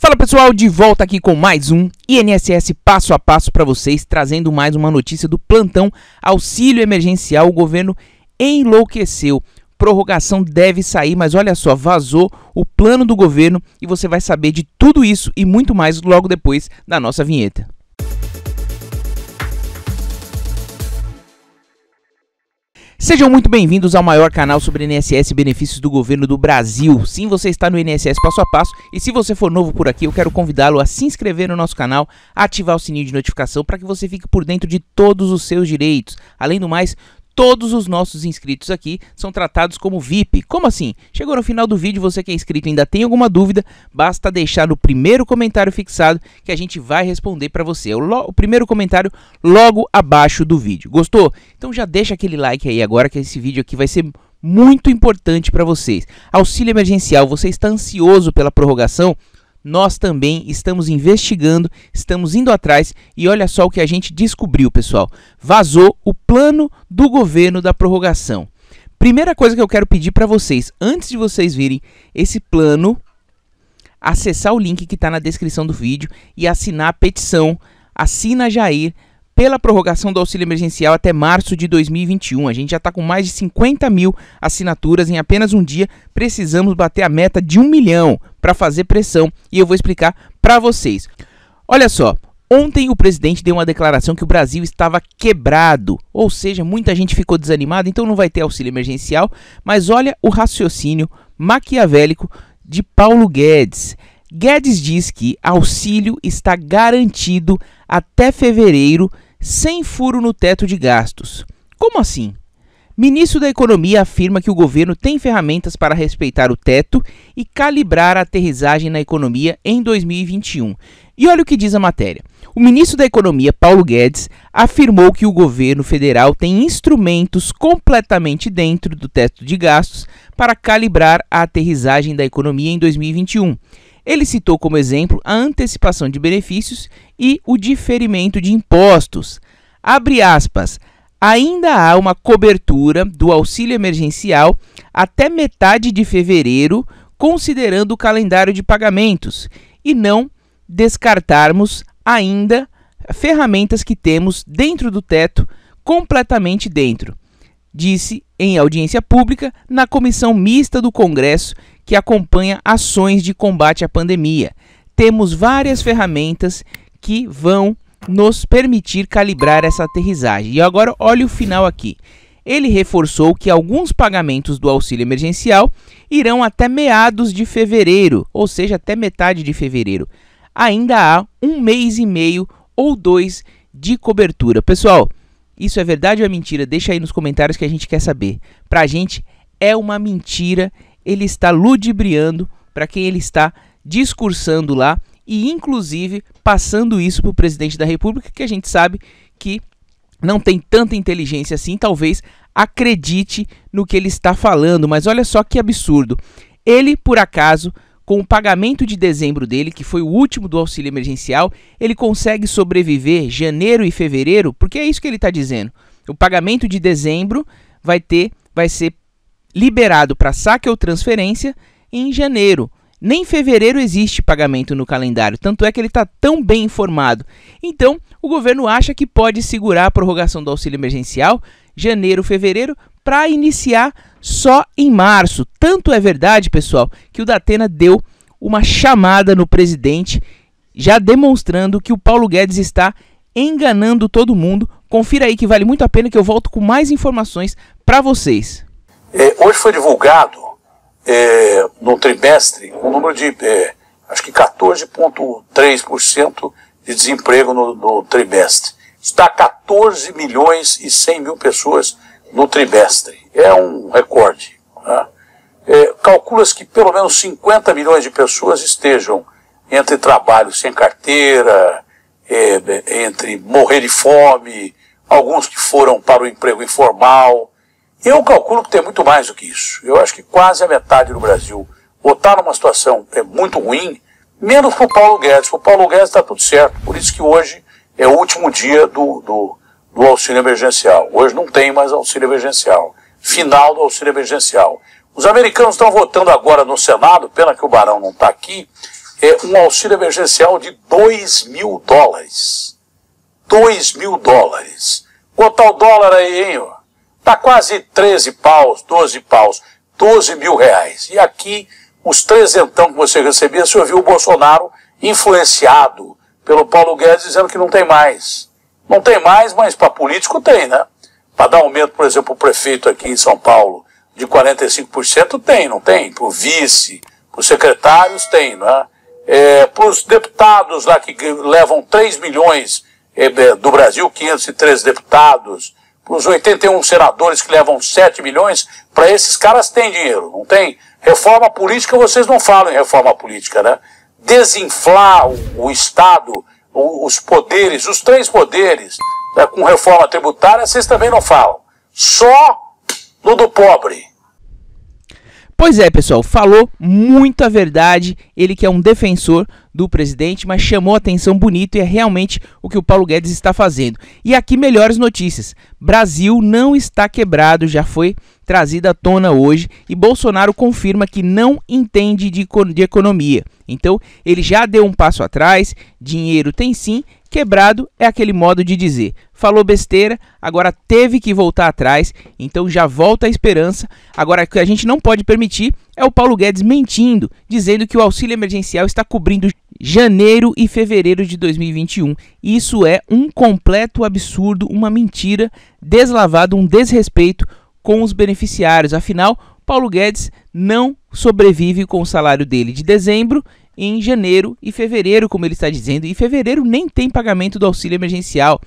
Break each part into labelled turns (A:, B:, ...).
A: Fala pessoal, de volta aqui com mais um INSS passo a passo para vocês, trazendo mais uma notícia do plantão auxílio emergencial. O governo enlouqueceu. Prorrogação deve sair, mas olha só, vazou o plano do governo e você vai saber de tudo isso e muito mais logo depois da nossa vinheta. Sejam muito bem-vindos ao maior canal sobre INSS e benefícios do governo do Brasil. Sim, você está no INSS passo a passo e se você for novo por aqui, eu quero convidá-lo a se inscrever no nosso canal, ativar o sininho de notificação para que você fique por dentro de todos os seus direitos. Além do mais, todos os nossos inscritos aqui são tratados como VIP. Como assim? Chegou no final do vídeo, você que é inscrito ainda tem alguma dúvida, basta deixar no primeiro comentário fixado que a gente vai responder para você. O, o, primeiro comentário logo abaixo do vídeo. Gostou? Então já deixa aquele like aí agora que esse vídeo aqui vai ser muito importante para vocês. Auxílio emergencial, você está ansioso pela prorrogação? nós também estamos investigando, estamos indo atrás e olha só o que a gente descobriu, pessoal. Vazou o plano do governo da prorrogação. Primeira coisa que eu quero pedir para vocês, antes de vocês virem esse plano, acessar o link que está na descrição do vídeo e assinar a petição Assina Jair pela prorrogação do auxílio emergencial até março de 2021. A gente já está com mais de 50 mil assinaturas em apenas um dia. Precisamos bater a meta de um milhão para fazer pressão e eu vou explicar para vocês. Olha só, Ontem o presidente deu uma declaração que o Brasil estava quebrado, ou seja, muita gente ficou desanimada, então não vai ter auxílio emergencial. Mas olha o raciocínio maquiavélico de Paulo Guedes. Guedes diz que auxílio está garantido até fevereiro sem furo no teto de gastos. Como assim? Ministro da Economia afirma que o governo tem ferramentas para respeitar o teto e calibrar a aterrissagem na economia em 2021. E olha o que diz a matéria. O ministro da Economia, Paulo Guedes, afirmou que o governo federal tem instrumentos completamente dentro do teto de gastos para calibrar a aterrissagem da economia em 2021. Ele citou como exemplo a antecipação de benefícios e o diferimento de impostos. Abre aspas. Ainda há uma cobertura do auxílio emergencial até metade de fevereiro, considerando o calendário de pagamentos, e não descartarmos ainda ferramentas que temos dentro do teto, completamente dentro. Disse em audiência pública na comissão mista do Congresso que acompanha ações de combate à pandemia. Temos várias ferramentas que vão nos permitir calibrar essa aterrissagem. E agora olha o final aqui. Ele reforçou que alguns pagamentos do auxílio emergencial irão até meados de fevereiro, ou seja, até metade de fevereiro. Ainda há um mês e meio ou dois de cobertura. Pessoal, isso é verdade ou é mentira? Deixa aí nos comentários que a gente quer saber. Pra gente é uma mentira ele está ludibriando, para quem ele está discursando lá e, inclusive, passando isso para o presidente da República, que a gente sabe que não tem tanta inteligência assim, talvez acredite no que ele está falando, mas olha só que absurdo. Ele, por acaso, com o pagamento de dezembro dele, que foi o último do auxílio emergencial, ele consegue sobreviver janeiro e fevereiro, porque é isso que ele está dizendo. O pagamento de dezembro vai ter, vai ser liberado para saque ou transferência em janeiro. Nem fevereiro existe pagamento no calendário, tanto é que ele está tão bem informado. Então, o governo acha que pode segurar a prorrogação do auxílio emergencial janeiro, fevereiro, para iniciar só em março. Tanto é verdade, pessoal, que o Datena deu uma chamada no presidente, já demonstrando que o Paulo Guedes está enganando todo mundo. Confira aí que vale muito a pena que eu volto com mais informações para vocês. É,
B: hoje foi divulgado, é, no trimestre, um número de, é, acho que 14,3% de desemprego no, no trimestre. Está 14 milhões e 100 mil pessoas no trimestre. É um recorde. Né? É, calcula-se que pelo menos 50 milhões de pessoas estejam entre trabalho sem carteira, é, entre morrer de fome, alguns que foram para o emprego informal, eu calculo que tem muito mais do que isso. Eu acho que quase a metade do Brasil votar tá numa situação é muito ruim, menos para o Paulo Guedes. Para o Paulo Guedes está tudo certo. Por isso que hoje é o último dia do, do, do auxílio emergencial. Hoje não tem mais auxílio emergencial. Final do auxílio emergencial. Os americanos estão votando agora no Senado, pena que o Barão não está aqui, é um auxílio emergencial de 2 mil dólares. 2 mil dólares. Quanto ao dólar aí, hein? Ó? Está quase 13 paus, 12 paus, 12 mil reais. E aqui, os trezentão que você recebia, você ouviu o Bolsonaro influenciado pelo Paulo Guedes dizendo que não tem mais. Não tem mais, mas para político tem, né? Para dar aumento, por exemplo, o prefeito aqui em São Paulo de 45% tem, não tem? Para o vice, para os secretários tem, né? É, para os deputados lá que levam 3 milhões é, do Brasil, 503 deputados, para os 81 senadores que levam 7 milhões, para esses caras tem dinheiro, não tem? Reforma política, vocês não falam em reforma política, né? Desinflar o, o Estado, o, os poderes, os três poderes, né, com reforma tributária, vocês também não falam. Só no do pobre.
A: Pois é, pessoal, falou muita verdade. Ele que é um defensor do presidente, mas chamou atenção bonito e é realmente o que o Paulo Guedes está fazendo. E aqui melhores notícias. Brasil não está quebrado, já foi trazida à tona hoje e Bolsonaro confirma que não entende de, de economia. Então, ele já deu um passo atrás, dinheiro tem sim, Quebrado é aquele modo de dizer: falou besteira, agora teve que voltar atrás, então já volta a esperança. Agora, o que a gente não pode permitir é o Paulo Guedes mentindo, dizendo que o auxílio emergencial está cobrindo janeiro e fevereiro de 2021. Isso é um completo absurdo, uma mentira deslavada, um desrespeito com os beneficiários. Afinal, Paulo Guedes não sobrevive com o salário dele de dezembro em janeiro e fevereiro, como ele está dizendo, e fevereiro nem tem pagamento do auxílio emergencial.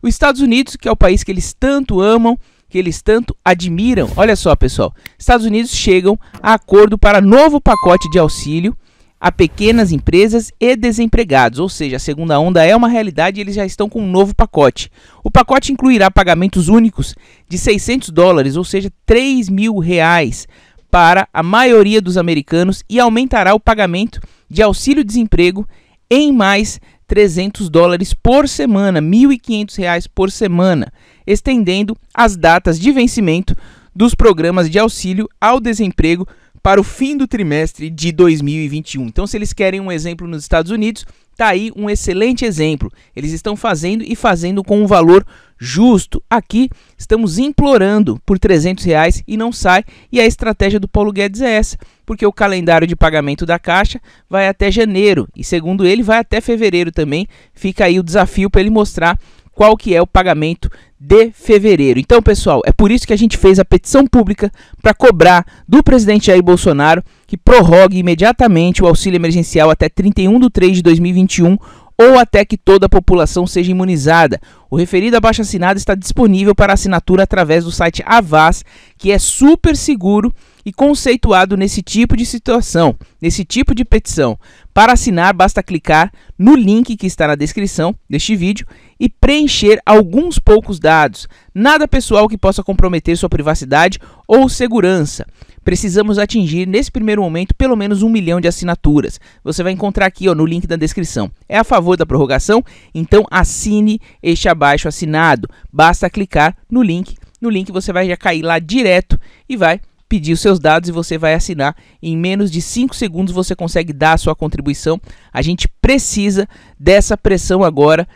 A: Os Estados Unidos, que é o país que eles tanto amam, que eles tanto admiram. Olha só, pessoal. Estados Unidos chegam a acordo para novo pacote de auxílio a pequenas empresas e desempregados, ou seja, a segunda onda é uma realidade e eles já estão com um novo pacote. O pacote incluirá pagamentos únicos de 600 dólares, ou seja, 3 mil reais, para a maioria dos americanos e aumentará o pagamento de auxílio-desemprego em mais 300 dólares por semana, 1.500 reais por semana, estendendo as datas de vencimento dos programas de auxílio ao desemprego para o fim do trimestre de 2021. Então, se eles querem um exemplo nos Estados Unidos, tá aí um excelente exemplo. Eles estão fazendo e fazendo com um valor justo. Aqui estamos implorando por 300 reais e não sai. E a estratégia do Paulo Guedes é essa, porque o calendário de pagamento da Caixa vai até janeiro e, segundo ele, vai até fevereiro também. Fica aí o desafio para ele mostrar qual que é o pagamento de fevereiro. Então, pessoal, é por isso que a gente fez a petição pública para cobrar do presidente Jair Bolsonaro que prorrogue imediatamente o auxílio emergencial até 31 de 3 de 2021 ou até que toda a população seja imunizada. O referido abaixo assinado está disponível para assinatura através do site Avaz, que é super seguro e conceituado nesse tipo de situação, nesse tipo de petição. Para assinar, basta clicar no link que está na descrição deste vídeo e preencher alguns poucos dados, nada pessoal que possa comprometer sua privacidade ou segurança. Precisamos atingir, nesse primeiro momento, pelo menos um milhão de assinaturas. Você vai encontrar aqui ó, no link da descrição. É a favor da prorrogação? Então assine este abaixo assinado. Basta clicar no link. No link você vai já cair lá direto e vai pedir os seus dados e você vai assinar. Em menos de 5 segundos você consegue dar a sua contribuição. A gente precisa dessa pressão agora.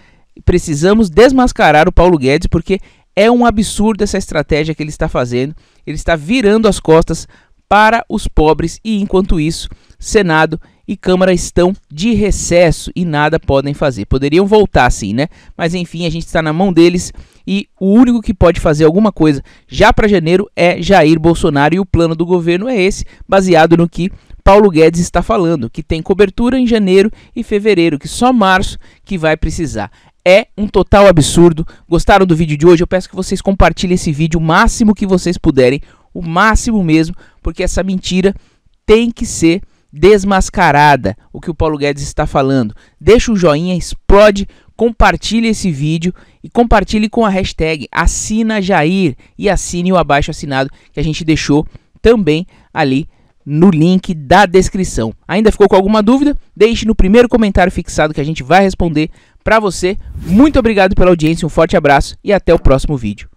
A: Precisamos desmascarar o Paulo Guedes porque é um absurdo essa estratégia que ele está fazendo. Ele está virando as costas para os pobres e enquanto isso, Senado e Câmara estão de recesso e nada podem fazer. Poderiam voltar sim, né? Mas enfim, a gente está na mão deles e o único que pode fazer alguma coisa já para janeiro é Jair Bolsonaro e o plano do governo é esse, baseado no que Paulo Guedes está falando, que tem cobertura em janeiro e fevereiro, que só março que vai precisar é um total absurdo. Gostaram do vídeo de hoje? Eu peço que vocês compartilhem esse vídeo o máximo que vocês puderem, o máximo mesmo, porque essa mentira tem que ser desmascarada o que o Paulo Guedes está falando. Deixa o joinha, explode, compartilhe esse vídeo e compartilhe com a hashtag assina Jair e assine o abaixo assinado que a gente deixou também ali no link da descrição. Ainda ficou com alguma dúvida? Deixe no primeiro comentário fixado que a gente vai responder para você. Muito obrigado pela audiência, um forte abraço e até o próximo vídeo.